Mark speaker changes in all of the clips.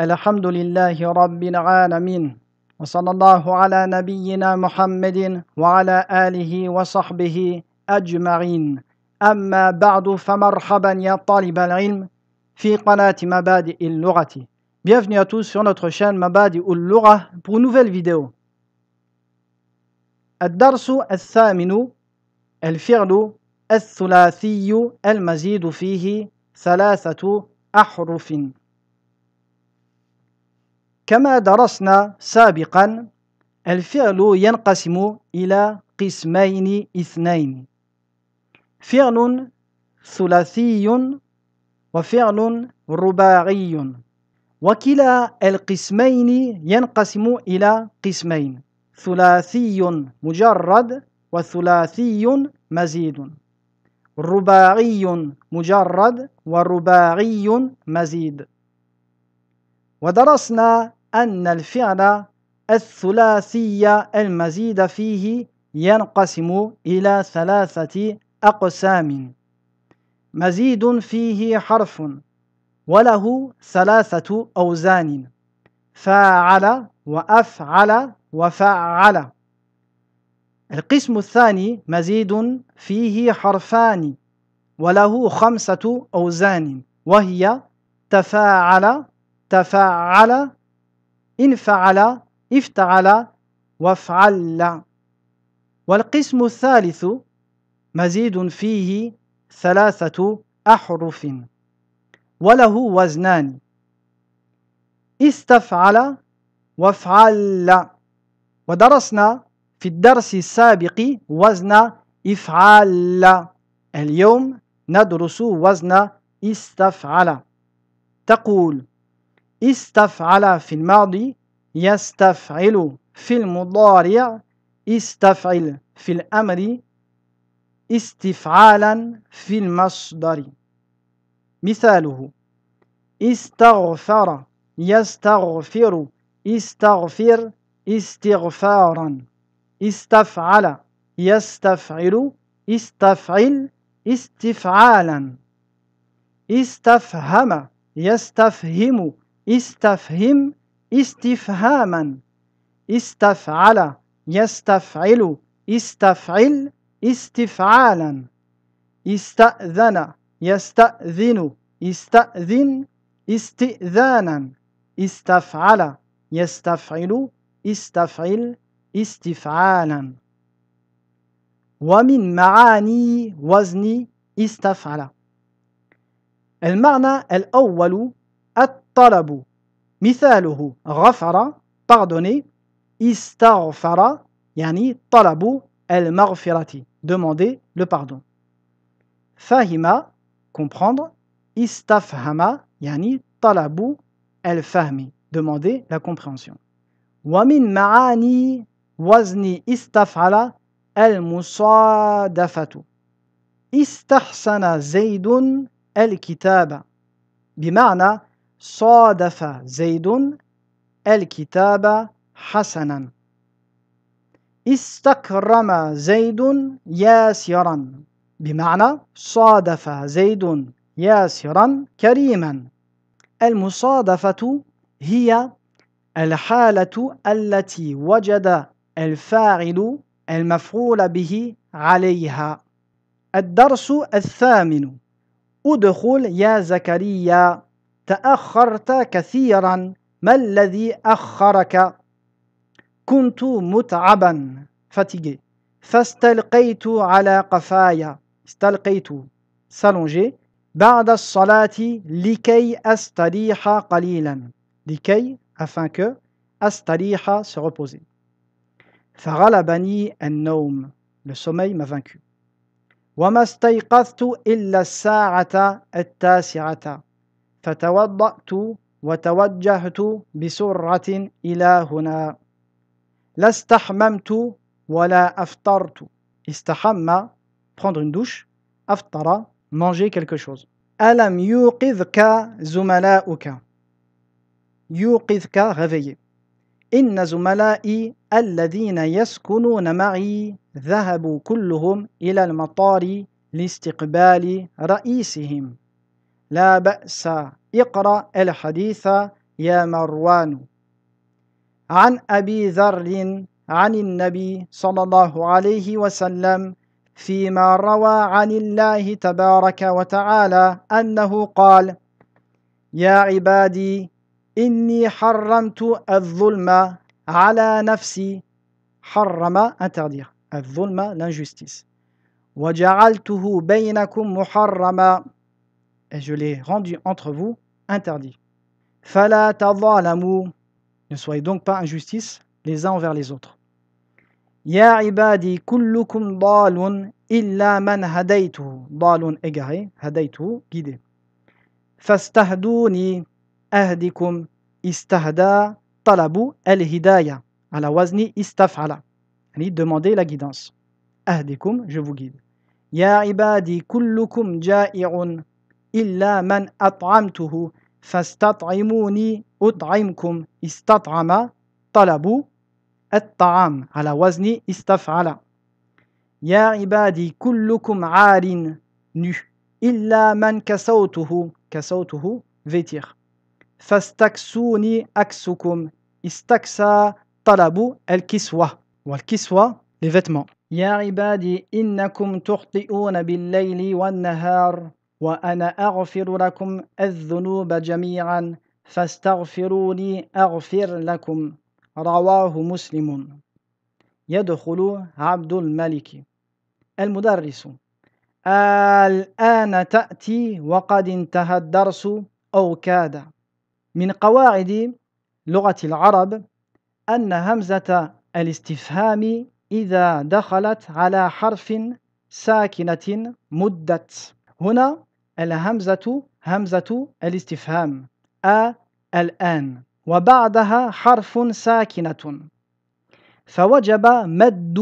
Speaker 1: الحمد لله رب العالمين وصلى الله على نبينا محمد وعلى آله وصحبه أجمعين أما بعد فمرحبا يا طالب العلم في قناة مبادئ اللغة Bienvenue à tous sur notre chaîne مبادئ اللغة pour une nouvelle vidéo. الدرس الثامن الفعل الثلاثي المزيد فيه ثلاثة أحرف كما درسنا سابقا الفعل ينقسم إلى قسمين اثنين فعل ثلاثي وفعل رباعي وكلا القسمين ينقسم إلى قسمين ثلاثي مجرد وثلاثي مزيد رباعي مجرد ورباعي مزيد ودرسنا أن الفعل الثلاثي المزيد فيه ينقسم إلى ثلاثة أقسام مزيد فيه حرف وله ثلاثة أوزان فاعل وأفعل وفعل القسم الثاني مزيد فيه حرفان وله خمسة أوزان وهي تفاعل تفعل إن فعل افتعل وافعل والقسم الثالث مزيد فيه ثلاثة أحرف وله وزنان استفعل وافعل ودرسنا في الدرس السابق وزن افعل اليوم ندرس وزن استفعل تقول استفعل في الماضي يستفعل في المضارع استفعل في الأمر استفعالا في المصدر مثاله استغفر يستغفر استغفر استغفارا استفعل يستفعل استفعل استفعالا استفهم يستفهم استفهم استفهاما استفعل يستفعل استفعل استفعالا استأذن يستأذن استأذن استئذانا استفعل يستفعل استفعل استفعالا ومن معاني وزن استفعل المعنى الأول talabu. Mithaluhu Rafara pardonner. Istarfara, yani talabu el marfirati demander le pardon. Fahima, comprendre. Istafhama, yani talabu el fahmi demander la compréhension. Wamin ma'ani wazni istafala el musadafatu Istahsana zaydun el kitaba Bimana » صادف زيد الكتاب حسنا استكرم زيد ياسرا بمعنى صادف زيد ياسرا كريما المصادفة هي الحالة التي وجد الفاعل المفعول به عليها الدرس الثامن ادخل يا زكريا تأخرت كثيرا ما الذي أخرك كنت متعبا fatigué فاستلقيت على قفايا استلقيت سالونجي بعد الصلاة لكي أستريح قليلا لكي afin que أستريح se reposer فغلبني النوم le sommeil m'a vaincu وما استيقظت إلا الساعة التاسعة فتوضأت وتوجهت بسرعة إلى هنا لا استحممت ولا أفطرت استحم prendre une douche أفطر manger quelque chose ألم يوقظك زملاؤك يوقظك réveiller إن زملائي الذين يسكنون معي ذهبوا كلهم إلى المطار لاستقبال رئيسهم لا بأس اقرأ الحديث يا مروان عن أبي ذر عن النبي صلى الله عليه وسلم فيما روى عن الله تبارك وتعالى أنه قال يا عبادي إني حرمت الظلم على نفسي حرم interdire الظلم لنجستيس وجعلته بينكم محرما et je l'ai rendu entre vous interdit. Fala l'amour Ne soyez donc pas injustice les uns envers les autres. Ya ibadi kullukum dalun illa man hadaytuhu. Dalun égaré, hadaytuhu guidé. Fastahduni ahdikum istahda talabu al-hidaya. Ala wazni istaf'ala. Demandez la guidance. Ahdikum, je vous guide. Ya ibadi kullukum ja'irun إلا من أطعمته فاستطعموني أطعمكم استطعم طلبوا الطعام على وزن استفعل يا عبادي كلكم عار nu إلا من كسوته كسوته فيتير فاستكسوني أكسكم استكسى طلبوا الكسوة والكسوة les يا عبادي إنكم تخطئون بالليل والنهار وأنا أغفر لكم الذنوب جميعا فاستغفروني أغفر لكم رواه مسلم يدخل عبد الملك المدرس الآن تأتي وقد انتهى الدرس أو كاد من قواعد لغة العرب أن همزة الاستفهام إذا دخلت على حرف ساكنة مدت هنا الهمزة همزة الاستفهام أ الآن وبعدها حرف ساكنة فوجب مد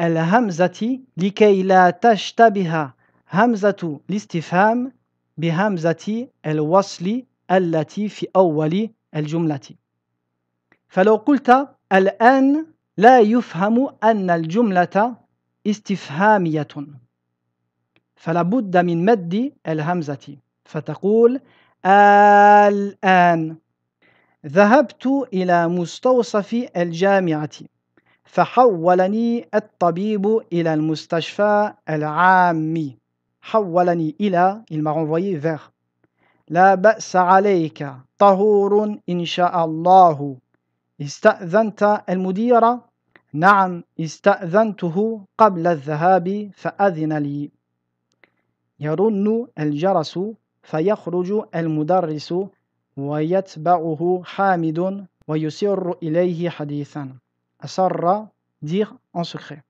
Speaker 1: الهمزة لكي لا تشتبه همزة الاستفهام بهمزة الوصل التي في أول الجملة فلو قلت الآن لا يفهم أن الجملة استفهامية فلا بد من مد الهمزة فتقول الآن ذهبت إلى مستوصف الجامعة فحولني الطبيب إلى المستشفى العامي حولني إلى المعنوي m'a لا بأس عليك طهور إن شاء الله استأذنت المدير نعم استأذنته قبل الذهاب فأذن لي يرن الجرس فيخرج المدرس ويتبعه حامد ويسر إليه حديثا أسر دير أن سكري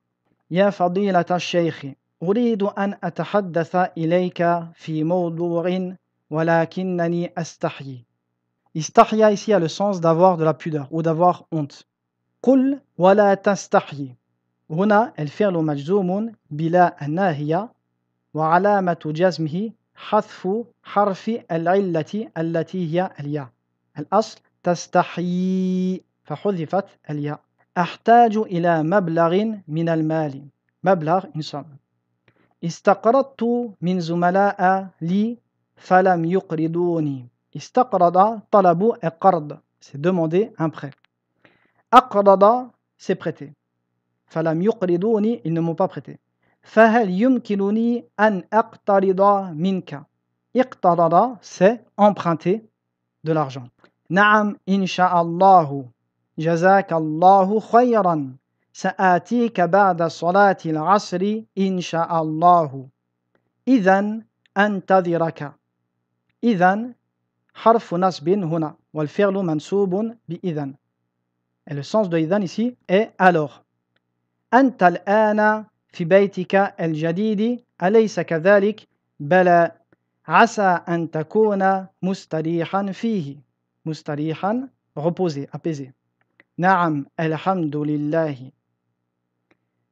Speaker 1: يا فضيلة الشيخ أريد أن أتحدث إليك في موضوع ولكنني أستحي استحيا ici a le sens d'avoir de la pudeur ou d'avoir honte. قل ولا تستحي هنا الفعل مجزوم بلا الناهية وعلامة جزمه حذف حرف العلة التي هي الياء الأصل تستحيي فحذفت الياء أحتاج إلى مبلغ من المال مبلغ إنسان استقرضت من زملاء لي فلم يقرضوني استقرض طلب القرض سي demander un prêt أقرض سي prêter فلم يقرضوني ان مو با pas فهل يمكنني أن أقترض منك اقترض c'est emprunter de l'argent نعم إن شاء الله جزاك الله خيرا سآتيك بعد صلاة العصر إن شاء الله إذا أنتظرك إذا حرف نصب هنا والفعل منصوب بإذا Et le sens de إذا ici est alors. أنت الآن في بيتك الجديد أليس كذلك؟ بلى عسى أن تكون مستريحا فيه مستريحا غبوزي apaisé نعم الحمد لله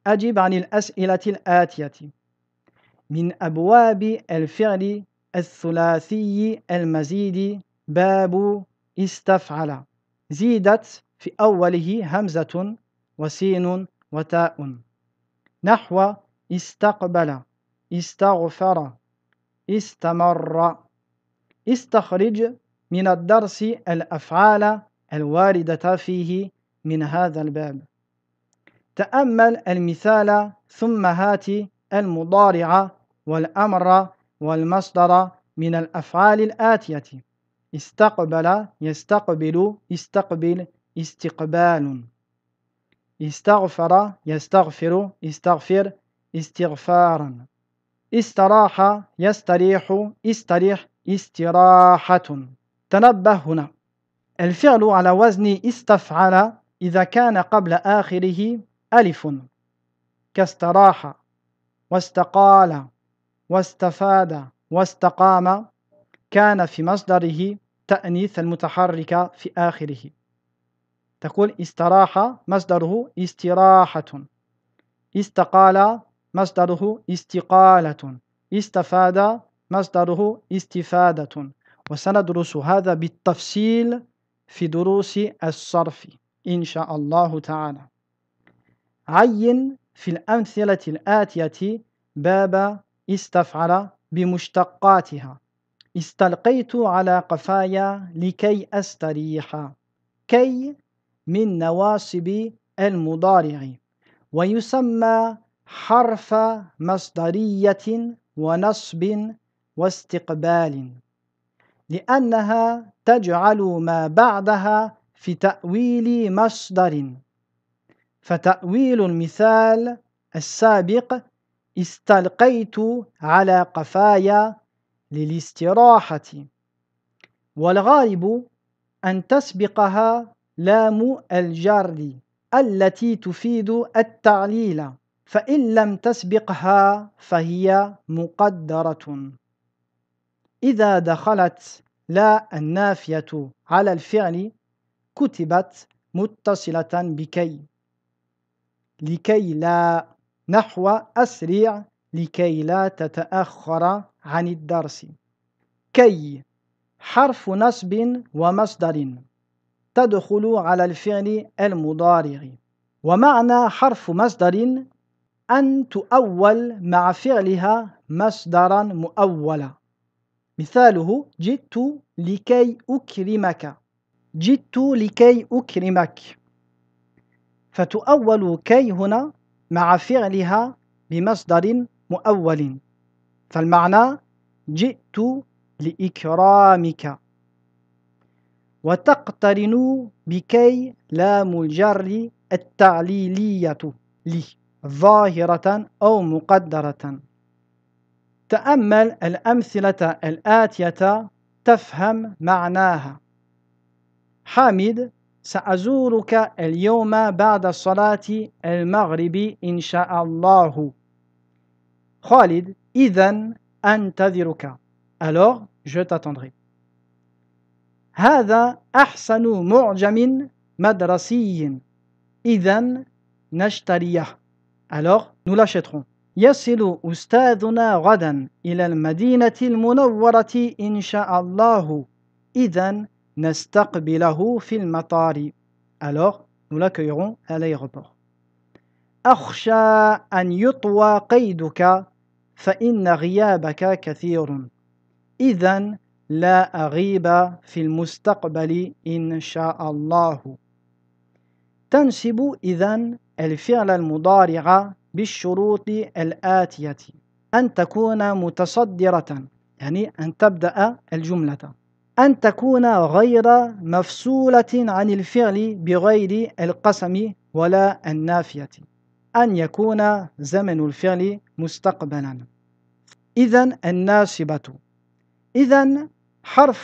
Speaker 1: أجب عن الأسئلة الآتية من أبواب الفعل الثلاثي المزيد باب استفعل زيدت في أوله همزة وسين وتاء نحو استقبل استغفر استمر استخرج من الدرس الأفعال الواردة فيه من هذا الباب تأمل المثال ثم هات المضارع والأمر والمصدر من الأفعال الآتية استقبل يستقبل استقبل استقبال استغفر يستغفر استغفر استغفارا استراح يستريح استريح استراحة تنبه هنا الفعل على وزن استفعل إذا كان قبل آخره ألف كاستراح واستقال واستفاد واستقام كان في مصدره تأنيث المتحرك في آخره تقول استراح مصدره استراحة استقال مصدره استقالة استفاد مصدره استفادة وسندرس هذا بالتفصيل في دروس الصرف إن شاء الله تعالى عين في الأمثلة الآتية باب استفعل بمشتقاتها استلقيت على قفايا لكي أستريح كي من نواصب المضارع ويسمى حرف مصدرية ونصب واستقبال لأنها تجعل ما بعدها في تأويل مصدر فتأويل المثال السابق استلقيت على قفايا للاستراحة والغالب أن تسبقها لام الجر التي تفيد التعليل فإن لم تسبقها فهي مقدرة إذا دخلت لا النافية على الفعل كتبت متصلة بكي لكي لا نحو أسرع لكي لا تتأخر عن الدرس كي حرف نصب ومصدر تدخل على الفعل المضارع ومعنى حرف مصدر أن تؤول مع فعلها مصدرا مؤولا مثاله جئت لكي أكرمك جئت لكي أكرمك فتؤول كي هنا مع فعلها بمصدر مؤول فالمعنى جئت لإكرامك وتقترن بكي لام الجر التعليلية لي ظاهرة أو مقدرة تأمل الأمثلة الآتية تفهم معناها حامد سأزورك اليوم بعد صلاة المغرب إن شاء الله خالد إذا أنتظرك alors je t'attendrai هذا أحسن معجم مدرسي إذا نشتريه Alors, nous l'achèterons. يصل أستاذنا غدا إلى المدينة المنورة إن شاء الله إذا نستقبله في المطار Alors, nous l'accueillerons à l'aéroport. أخشى أن يطوى قيدك فإن غيابك كثير إذا لا أغيب في المستقبل إن شاء الله تنسب إذن الفعل المضارع بالشروط الآتية أن تكون متصدرة يعني أن تبدأ الجملة أن تكون غير مفصولة عن الفعل بغير القسم ولا النافية أن يكون زمن الفعل مستقبلا إذا الناسبة إذا حرف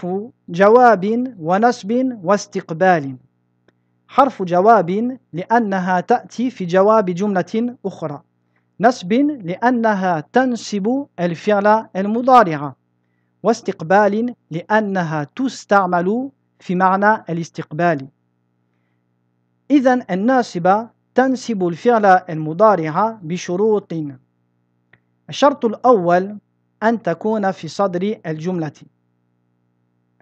Speaker 1: جواب ونصب واستقبال حرف جواب لأنها تأتي في جواب جملة أخرى نصب لأنها تنصب الفعل المضارع واستقبال لأنها تستعمل في معنى الاستقبال إذا الناصبة تنسب الفعل المضارع بشروط الشرط الأول أن تكون في صدر الجملة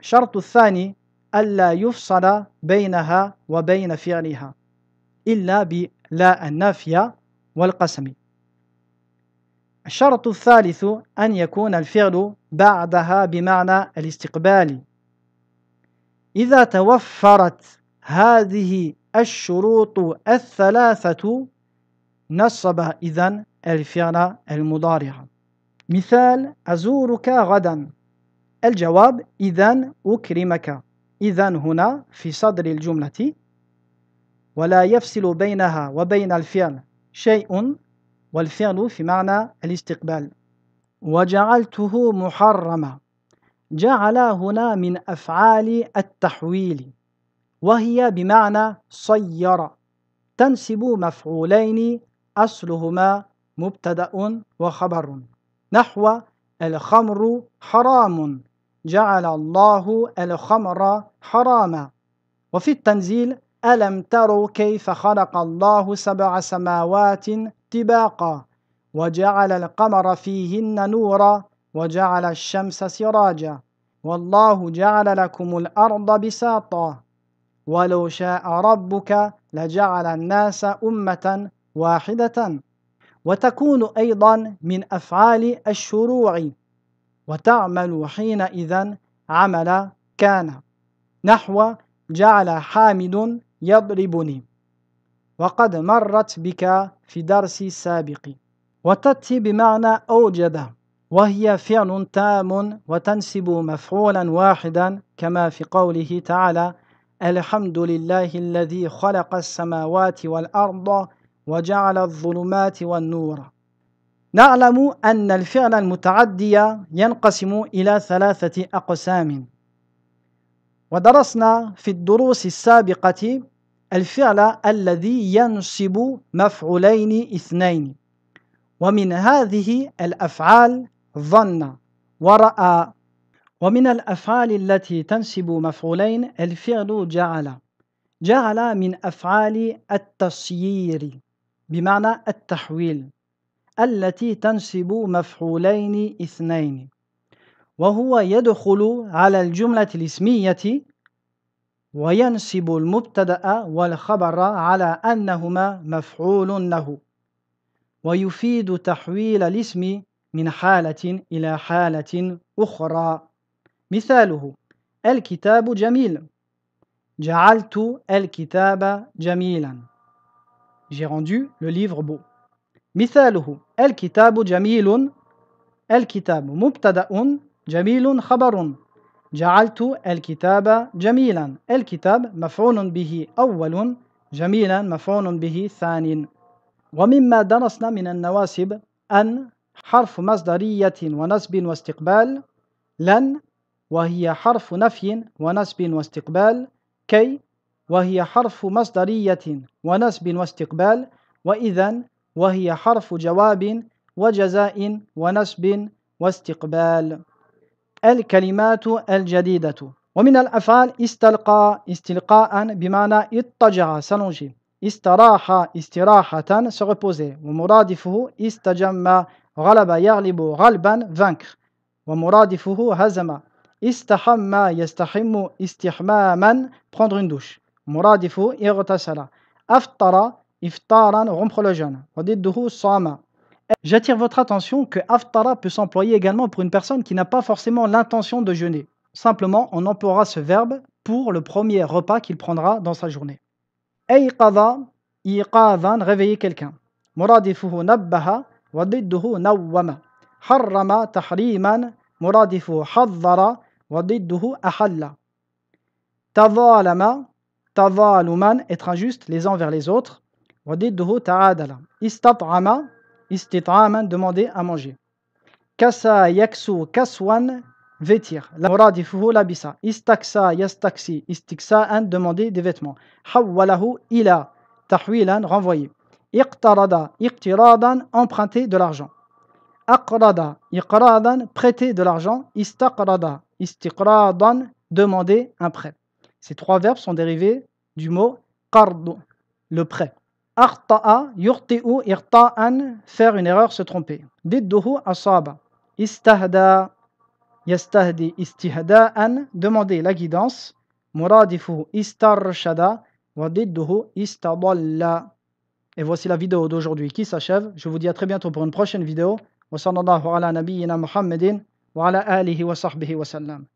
Speaker 1: الشرط الثاني ألا يفصل بينها وبين فعلها إلا بلا النافية والقسم الشرط الثالث أن يكون الفعل بعدها بمعنى الاستقبال إذا توفرت هذه الشروط الثلاثة نصب إذن الفعل المضارع مثال أزورك غداً الجواب إذا أكرمك إذا هنا في صدر الجملة ولا يفصل بينها وبين الفعل شيء والفعل في معنى الاستقبال وجعلته محرما جعل هنا من أفعال التحويل وهي بمعنى صير تنسب مفعولين أصلهما مبتدأ وخبر نحو الخمر حرام جعل الله الخمر حراما وفي التنزيل ألم تروا كيف خلق الله سبع سماوات تباقا وجعل القمر فيهن نورا وجعل الشمس سراجا والله جعل لكم الأرض بساطا ولو شاء ربك لجعل الناس أمة واحدة وتكون أيضا من أفعال الشروع وتعمل حينئذ عمل كان نحو جعل حامد يضربني وقد مرت بك في درس سابق وتأتي بمعنى أوجد وهي فعل تام وتنسب مفعولا واحدا كما في قوله تعالى الحمد لله الذي خلق السماوات والأرض وجعل الظلمات والنور نعلم أن الفعل المتعدي ينقسم إلى ثلاثة أقسام ودرسنا في الدروس السابقة الفعل الذي ينصب مفعولين اثنين ومن هذه الأفعال ظن ورأى ومن الأفعال التي تنسب مفعولين الفعل جعل جعل من أفعال التصيير بمعنى التحويل التي تنصب مفعولين اثنين وهو يدخل على الجملة الاسمية وينصب المبتدأ والخبر على أنهما مفعول له ويفيد تحويل الاسم من حالة إلى حالة أخرى مثاله الكتاب جميل جعلت الكتاب جميلا J'ai rendu le livre beau. مثاله الكتاب جميل الكتاب مبتدأ جميل خبر جعلت الكتاب جميلا الكتاب مفعول به أول جميلا مفعول به ثان ومما درسنا من النواسب أن حرف مصدرية ونسب واستقبال لن وهي حرف نفي ونسب واستقبال كي وهي حرف مصدرية ونسب واستقبال وإذا وهي حرف جواب وجزاء ونسب واستقبال الكلمات الجديدة ومن الأفعال استلقى استلقاء بمعنى اضطجع سنجي استراح استراحة سغبوزي ومرادفه استجم غلب يغلب غلبا فانك ومرادفه هزم استحمى يستحم استحماما prendre une douche مرادفه اغتسل أفطر iftaran, rompre le jeûne. J'attire votre attention que aftara peut s'employer également pour une personne qui n'a pas forcément l'intention de jeûner. Simplement, on emploiera ce verbe pour le premier repas qu'il prendra dans sa journée. Ayqadha, iqadhan, réveiller quelqu'un. Muradifuhu nabbaha, wadidduhu nawwama. Harrama tahriman, muradifuhu haddara, wadidduhu ahalla. tava tadhaluman, être injuste les uns vers les autres. Wadidhu ta'adala. Istat'ama, istit'ama, demander à manger. Kasa yaksu kaswan, vêtir. La moradifuhu labisa. Istaksa yastaksi, istiksa'an, demander des vêtements. Hawalahu ila, tahwilan, renvoyer. Iqtarada, iqtiradan, emprunter de l'argent. Akrada, iqradan, prêter de l'argent. Istakrada, istikradan, demander un prêt. Ces trois verbes sont dérivés du mot kardu, le prêt. Arta'a, yurti'u, irta'an, faire une erreur, se tromper. Didduhu, asaba. Istahda, yastahdi, istihda'an, demander la guidance. Muradifou istarshada, wa didduhu, istadalla. Et voici la vidéo d'aujourd'hui qui s'achève. Je vous dis à très bientôt pour une prochaine vidéo. Wa sallallahu ala Muhammadin wa ala alihi wa sahbihi wa sallam.